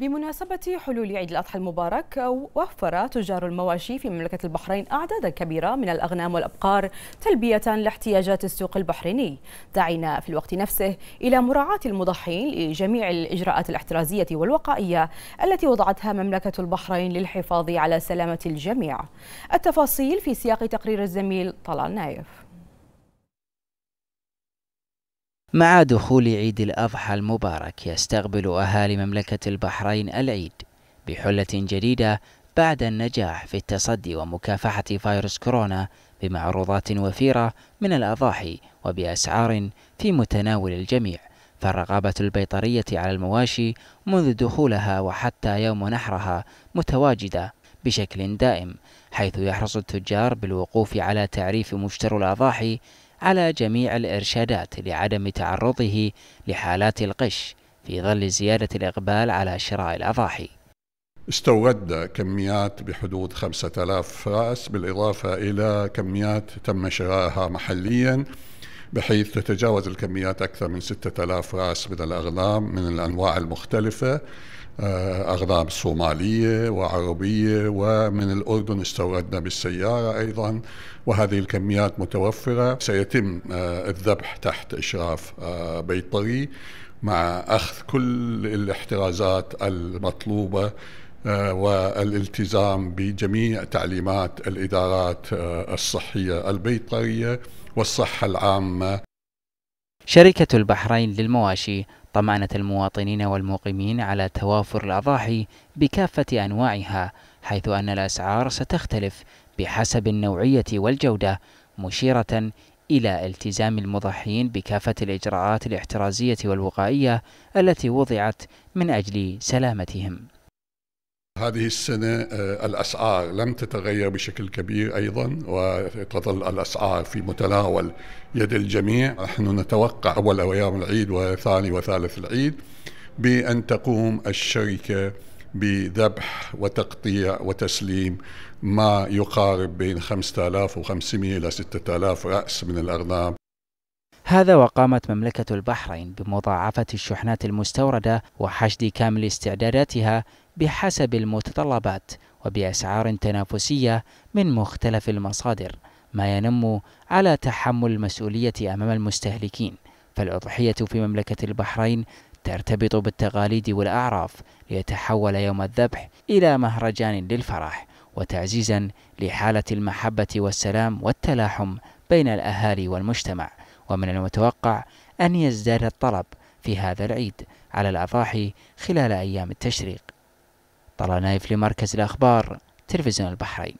بمناسبة حلول عيد الأضحى المبارك وفر تجار المواشي في مملكة البحرين أعدادا كبيرة من الأغنام والأبقار تلبية لاحتياجات السوق البحريني دعينا في الوقت نفسه إلى مراعاة المضحين لجميع الإجراءات الاحترازية والوقائية التي وضعتها مملكة البحرين للحفاظ على سلامة الجميع التفاصيل في سياق تقرير الزميل طلال نايف مع دخول عيد الأضحى المبارك يستقبل أهالي مملكة البحرين العيد بحلة جديدة بعد النجاح في التصدي ومكافحة فيروس كورونا بمعروضات وفيرة من الأضاحي وبأسعار في متناول الجميع فالرقابة البيطرية على المواشي منذ دخولها وحتى يوم نحرها متواجدة بشكل دائم حيث يحرص التجار بالوقوف على تعريف مشتر الأضاحي على جميع الإرشادات لعدم تعرضه لحالات القش في ظل زيادة الإقبال على شراء الأضاحي استوردنا كميات بحدود 5000 رأس بالإضافة إلى كميات تم شرائها محليا بحيث تتجاوز الكميات أكثر من 6000 رأس من الأغنام من الأنواع المختلفة آه، أغنام صومالية وعربية ومن الأردن استوردنا بالسيارة أيضا وهذه الكميات متوفرة سيتم آه، الذبح تحت إشراف آه، بيطري مع أخذ كل الاحترازات المطلوبة آه، والالتزام بجميع تعليمات الادارات آه، الصحيه البيطريه والصحه العامه. شركه البحرين للمواشي طمأنت المواطنين والمقيمين على توافر الاضاحي بكافه انواعها حيث ان الاسعار ستختلف بحسب النوعيه والجوده مشيره إلى التزام المضحين بكافة الإجراءات الاحترازية والوقائية التي وضعت من أجل سلامتهم هذه السنة آه، الأسعار لم تتغير بشكل كبير أيضا وتظل الأسعار في متناول يد الجميع نحن نتوقع أول أيام العيد وثاني وثالث العيد بأن تقوم الشركة بذبح وتقطيع وتسليم ما يقارب بين 5500 إلى 6000 رأس من الأغنام هذا وقامت مملكة البحرين بمضاعفة الشحنات المستوردة وحشد كامل استعداداتها بحسب المتطلبات وبأسعار تنافسية من مختلف المصادر ما ينم على تحمل المسؤولية أمام المستهلكين فالأضحية في مملكة البحرين ترتبط بالتقاليد والأعراف ليتحول يوم الذبح إلى مهرجان للفرح وتعزيزا لحالة المحبة والسلام والتلاحم بين الأهالي والمجتمع ومن المتوقع أن يزداد الطلب في هذا العيد على الأضاحي خلال أيام التشريق طلع نايف لمركز الأخبار تلفزيون البحرين